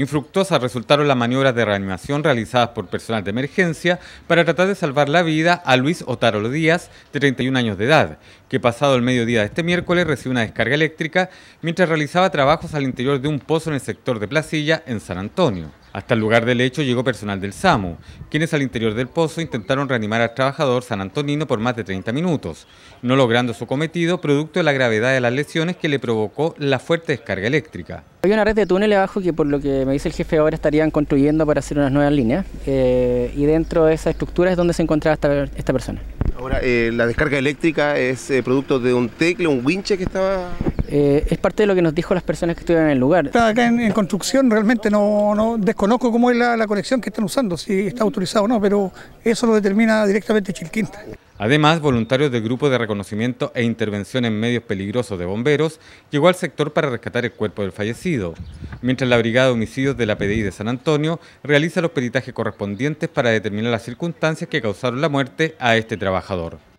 Infructuosas resultaron las maniobras de reanimación realizadas por personal de emergencia para tratar de salvar la vida a Luis Otaro Díaz, de 31 años de edad, que pasado el mediodía de este miércoles recibió una descarga eléctrica mientras realizaba trabajos al interior de un pozo en el sector de Placilla, en San Antonio. Hasta el lugar del hecho llegó personal del SAMU, quienes al interior del pozo intentaron reanimar al trabajador san Antonino por más de 30 minutos, no logrando su cometido producto de la gravedad de las lesiones que le provocó la fuerte descarga eléctrica. Había una red de túneles abajo que por lo que me dice el jefe ahora estarían construyendo para hacer unas nuevas líneas eh, y dentro de esa estructura es donde se encontraba esta, persona. Ahora, eh, la descarga eléctrica es eh, producto de un tecle, un winche que estaba... Eh, es parte de lo que nos dijo las personas que estuvieron en el lugar. acá en, construcción, realmente no, desconozco cómo es la, la, conexión que están usando, si está autorizado o no, pero eso lo determina directamente Chilquinta. Además, voluntarios del Grupo de Reconocimiento e Intervención en Medios Peligrosos de Bomberos llegó al sector para rescatar el cuerpo del fallecido, mientras la Brigada de Homicidios de la PDI de San Antonio realiza los peritajes correspondientes para determinar las circunstancias que causaron la muerte a este trabajador.